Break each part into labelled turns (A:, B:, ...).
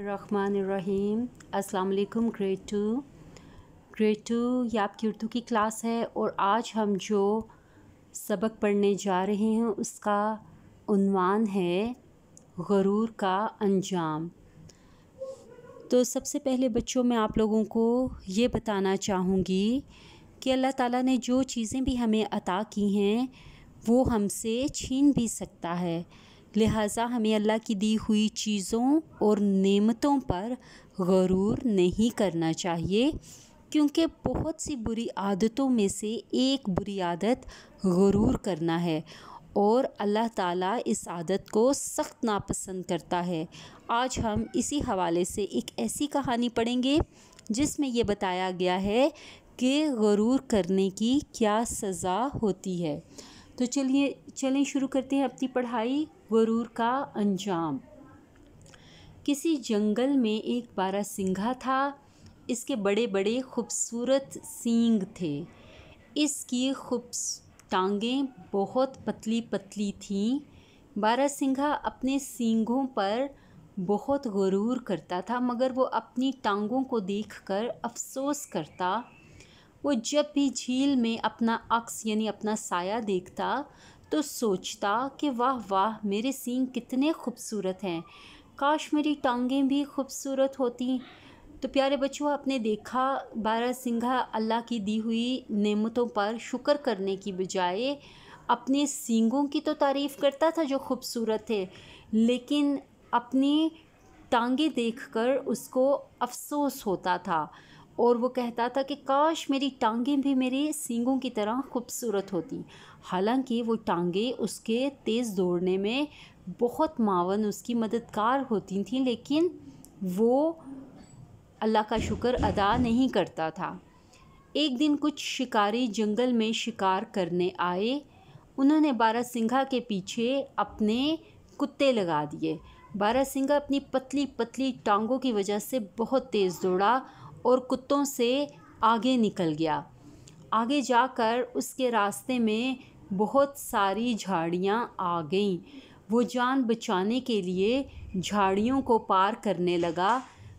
A: रहीम अस्सलाम वालेकुम grade two grade two ये आपकी उर्दू की क्लास है और आज हम जो सबक पढ़ने जा रहे हैं उसका है गरूर का अंजाम तो सबसे पहले बच्चों मैं आप लोगों को ये बताना चाहूँगी कि अल्लाह ताला ने जो चीज़ें भी हमें अता की हैं वो हमसे छीन भी सकता है लिहाजा हमें अल्लाह की दी हुई चीज़ों और नेमतों पर गरूर नहीं करना चाहिए क्योंकि बहुत सी बुरी आदतों में से एक बुरी आदत गरूर करना है और अल्लाह ताला इस आदत को सख्त नापसंद करता है आज हम इसी हवाले से एक ऐसी कहानी पढ़ेंगे जिसमें यह बताया गया है कि गरूर करने की क्या सज़ा होती है तो चलिए चलें शुरू करते हैं अपनी पढ़ाई गुरूर का अंजाम किसी जंगल में एक बारह सिंघा था इसके बड़े बड़े खूबसूरत सींग थे इसकी खूब टांगें बहुत पतली पतली थीं बारह सिंघा अपने सींगों पर बहुत गरूर करता था मगर वो अपनी टांगों को देखकर अफसोस करता वो जब भी झील में अपना अक्स यानी अपना साया देखता तो सोचता कि वाह वाह मेरे सींग कितने खूबसूरत हैं काश मेरी टांगें भी खूबसूरत होती तो प्यारे बच्चों आपने देखा बारह सिंघा अल्लाह की दी हुई नेमतों पर शुक्र करने की बजाय अपने सींगों की तो तारीफ़ करता था जो खूबसूरत थे लेकिन अपनी टांगे देखकर उसको अफसोस होता था और वो कहता था कि काश मेरी टांगें भी मेरे सींगों की तरह खूबसूरत होती हालांकि वो टांगे उसके तेज़ दौड़ने में बहुत मावन उसकी मददगार होती थी लेकिन वो अल्लाह का शुक्र अदा नहीं करता था एक दिन कुछ शिकारी जंगल में शिकार करने आए उन्होंने बारह सिंघा के पीछे अपने कुत्ते लगा दिए बारह सिंघा अपनी पतली पतली टांगों की वजह से बहुत तेज़ दौड़ा और कुत्तों से आगे निकल गया आगे जाकर उसके रास्ते में बहुत सारी झाड़ियाँ आ गईं वो जान बचाने के लिए झाड़ियों को पार करने लगा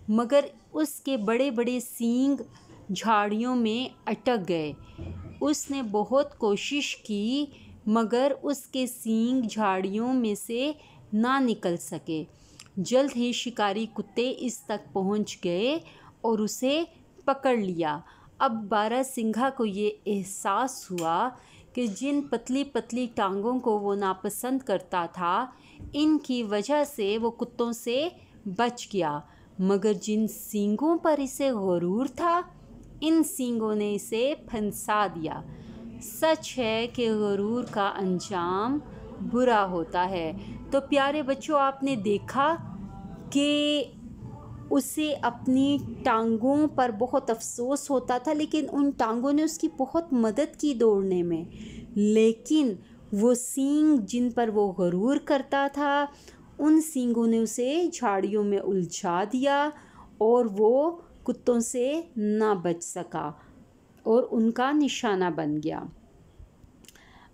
A: मगर उसके बड़े बड़े सींग झाड़ियों में अटक गए उसने बहुत कोशिश की मगर उसके सींग झाड़ियों में से ना निकल सके जल्द ही शिकारी कुत्ते इस तक पहुंच गए और उसे पकड़ लिया अब बारा सिंघा को ये एहसास हुआ कि जिन पतली पतली टांगों को वो नापसंद करता था इनकी वजह से वो कुत्तों से बच गया मगर जिन सींगों पर इसे गरूर था इन सींगों ने इसे फंसा दिया सच है कि गरूर का अंजाम बुरा होता है तो प्यारे बच्चों आपने देखा कि उसे अपनी टांगों पर बहुत अफसोस होता था लेकिन उन टांगों ने उसकी बहुत मदद की दौड़ने में लेकिन वो सींग जिन पर वो गरूर करता था उन सींगों ने उसे झाड़ियों में उलझा दिया और वो कुत्तों से ना बच सका और उनका निशाना बन गया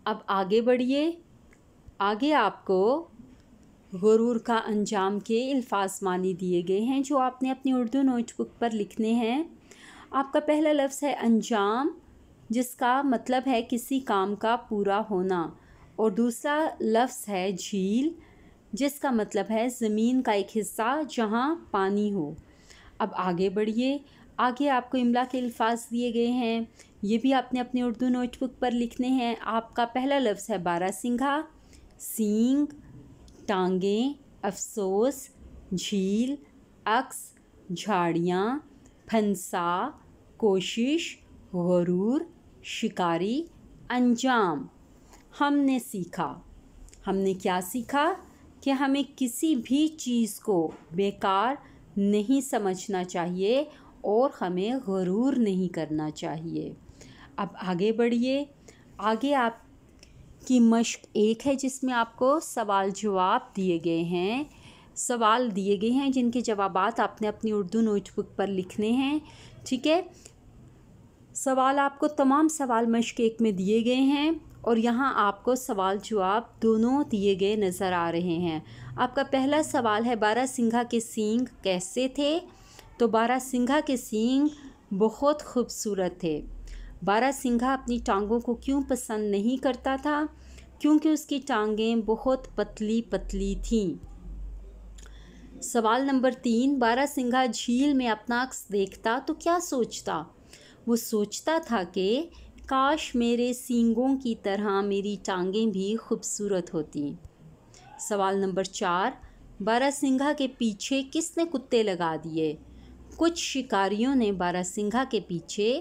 A: अब आगे बढ़िए आगे आपको गुरूर का अंजाम के अल्फाज मानी दिए गए हैं जो आपने अपनी उर्दू नोटबुक पर लिखने हैं आपका पहला लफ्ज़ है अंजाम जिसका मतलब है किसी काम का पूरा होना और दूसरा लफ्ज़ है झील जिसका मतलब है ज़मीन का एक हिस्सा जहाँ पानी हो अब आगे बढ़िए आगे आपको इमला के अल्फाज दिए गए हैं ये भी आपने अपनी उर्दू नोटबुक पर लिखने हैं आपका पहला लफ्ज़ है बारह सिंघा सींग टांगें अफसोस झील अक्स झाड़ियाँ फंसा कोशिश गुरूर शिकारी अंजाम हमने सीखा हमने क्या सीखा कि हमें किसी भी चीज़ को बेकार नहीं समझना चाहिए और हमें गरूर नहीं करना चाहिए अब आगे बढ़िए आगे आप की मश्क एक है जिसमें आपको सवाल जवाब दिए गए हैं सवाल दिए गए हैं जिनके जवाब आपने अपनी उर्दू नोटबुक पर लिखने हैं ठीक है सवाल आपको तमाम सवाल मश्क एक में दिए गए हैं और यहाँ आपको सवाल जवाब दोनों दिए गए नज़र आ रहे हैं आपका पहला सवाल है बारह सिंघा के सींग कैसे थे तो बारह सिंघा के सींग बहुत खूबसूरत थे बारा सिंघा अपनी टांगों को क्यों पसंद नहीं करता था क्योंकि उसकी टांगें बहुत पतली पतली थीं सवाल नंबर तीन बारा सिंघा झील में अपना अक्स देखता तो क्या सोचता वो सोचता था कि काश मेरे सींगों की तरह मेरी टांगें भी खूबसूरत होती सवाल नंबर चार बारा सिंघा के पीछे किसने कुत्ते लगा दिए कुछ शिकारियों ने बारा सिंघा के पीछे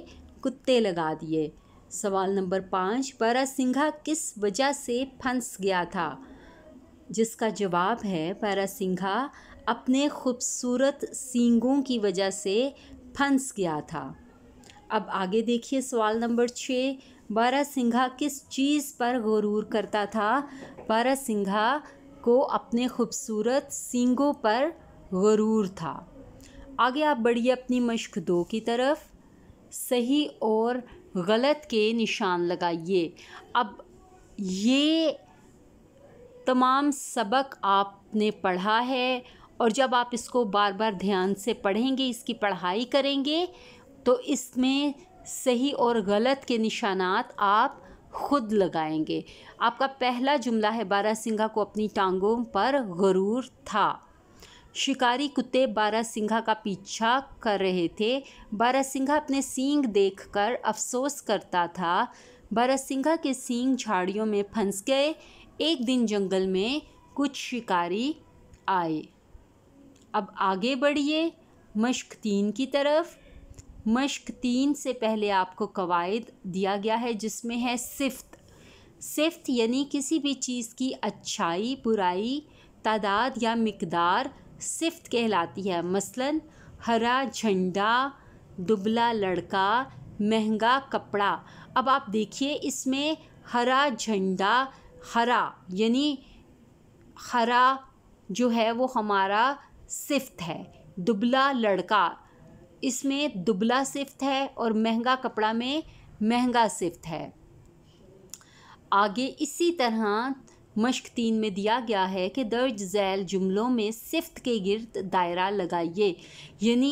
A: कुत्ते लगा दिए सवाल नंबर पाँच सिंघा किस वजह से फंस गया था जिसका जवाब है सिंघा अपने खूबसूरत सींगों की वजह से फंस गया था अब आगे देखिए सवाल नंबर छः सिंघा किस चीज़ पर गरूर करता था बारा सिंघा को अपने खूबसूरत सींगों पर गरूर था आगे आप बढ़िए अपनी मश्क दो की तरफ सही और गलत के निशान लगाइए अब ये तमाम सबक आपने पढ़ा है और जब आप इसको बार बार ध्यान से पढ़ेंगे इसकी पढ़ाई करेंगे तो इसमें सही और गलत के निशानात आप खुद लगाएंगे आपका पहला जुमला है बारा सिंघा को अपनी टांगों पर गरूर था शिकारी कुत्ते सिंघा का पीछा कर रहे थे सिंघा अपने सींग देखकर अफसोस करता था सिंघा के सींग झाड़ियों में फंस गए एक दिन जंगल में कुछ शिकारी आए अब आगे बढ़िए मश्क तीन की तरफ मश्क तीन से पहले आपको कवायद दिया गया है जिसमें है सिफ्त सिफ्त यानी किसी भी चीज़ की अच्छाई बुराई तादाद या मकदार सिफ्त कहलाती है मसलन हरा झंडा दुबला लड़का महंगा कपड़ा अब आप देखिए इसमें हरा झंडा हरा यानी हरा जो है वो हमारा सिफ्त है दुबला लड़का इसमें दुबला सिफ्त है और महंगा कपड़ा में महंगा सिफ्त है आगे इसी तरह मश्क तीन में दिया गया है कि दर्ज झैल जुमलों में सिफ्त के गिरद दायरा लगाइए यानी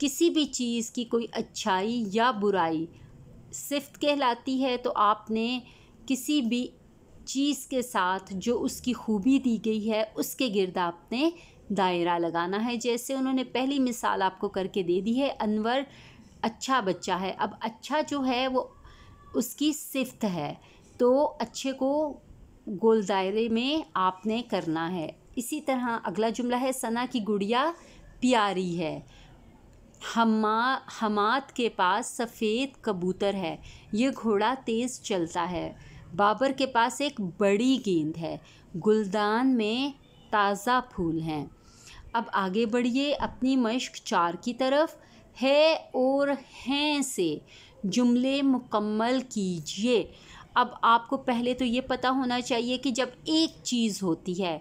A: किसी भी चीज़ की कोई अच्छाई या बुराई सिफ्त कहलाती है तो आपने किसी भी चीज़ के साथ जो उसकी खूबी दी गई है उसके गिरद आपने दायरा लगाना है जैसे उन्होंने पहली मिसाल आपको करके दे दी है अनवर अच्छा बच्चा है अब अच्छा जो है वो उसकी सिफ्त है तो अच्छे को गोल दायरे में आपने करना है इसी तरह अगला जुमला है सना की गुड़िया प्यारी है हमा हमाद के पास सफ़ेद कबूतर है ये घोड़ा तेज़ चलता है बाबर के पास एक बड़ी गेंद है गुलदान में ताज़ा फूल हैं अब आगे बढ़िए अपनी मश्क चार की तरफ है और हैं से जुमले मुकम्मल कीजिए अब आपको पहले तो ये पता होना चाहिए कि जब एक चीज़ होती है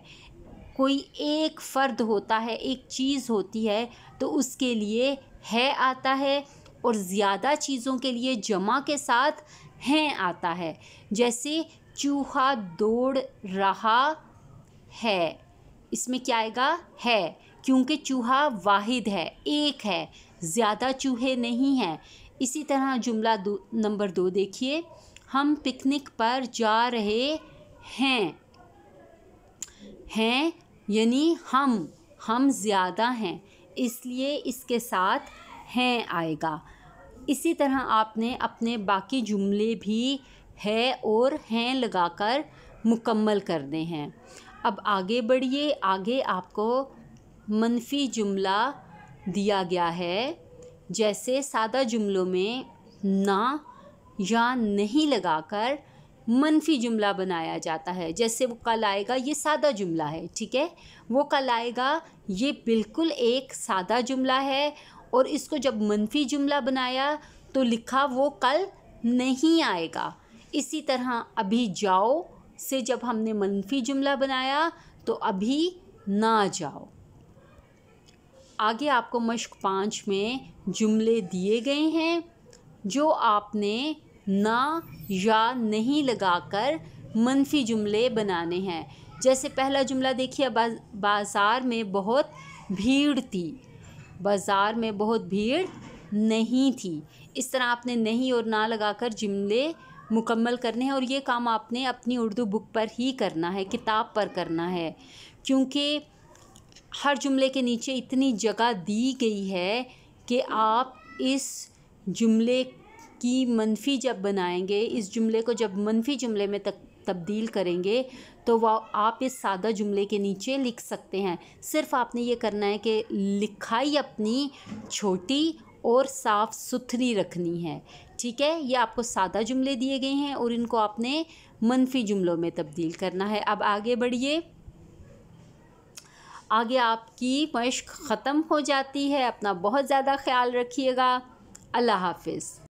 A: कोई एक फ़र्द होता है एक चीज़ होती है तो उसके लिए है आता है और ज़्यादा चीज़ों के लिए जमा के साथ हैं आता है जैसे चूहा दौड़ रहा है इसमें क्या आएगा है क्योंकि चूहा वाहिद है एक है ज़्यादा चूहे नहीं हैं इसी तरह जुमला दो नंबर दो देखिए हम पिकनिक पर जा रहे हैं हैं यानी हम हम ज़्यादा हैं इसलिए इसके साथ हैं आएगा इसी तरह आपने अपने बाकी जुमले भी है और हैं लगाकर मुकम्मल करने हैं अब आगे बढ़िए आगे आपको मनफी जुमला दिया गया है जैसे सादा जुमलों में ना या नहीं लगाकर मनफी जुमला बनाया जाता है जैसे वो कल आएगा ये सादा जुमला है ठीक है वो कल आएगा ये बिल्कुल एक सादा जुमला है और इसको जब मनफी जुमला बनाया तो लिखा वो कल नहीं आएगा इसी तरह अभी जाओ से जब हमने मनफी जुमला बनाया तो अभी ना जाओ आगे आपको मश्क पाँच में जुमले दिए गए हैं जो आपने ना या नहीं लगाकर मनफी जुमले बनाने हैं जैसे पहला जुमला देखिए बाज़ार में बहुत भीड़ थी बाज़ार में बहुत भीड़ नहीं थी इस तरह आपने नहीं और ना लगाकर जुमले मुकम्मल करने हैं और ये काम आपने अपनी उर्दू बुक पर ही करना है किताब पर करना है क्योंकि हर जुमले के नीचे इतनी जगह दी गई है कि आप इस जुमले की मनफी जब बनाएंगे इस जुमले को जब मनफी जुमले में तक तब्दील करेंगे तो वह आप इस सादा जुमले के नीचे लिख सकते हैं सिर्फ आपने ये करना है कि लिखाई अपनी छोटी और साफ़ सुथरी रखनी है ठीक है ये आपको सादा जुमले दिए गए हैं और इनको आपने मनफी जुमलों में तब्दील करना है अब आगे बढ़िए आगे आपकी मश्क ख़त्म हो जाती है अपना बहुत ज़्यादा ख्याल रखिएगा अल्लाह हाफिज़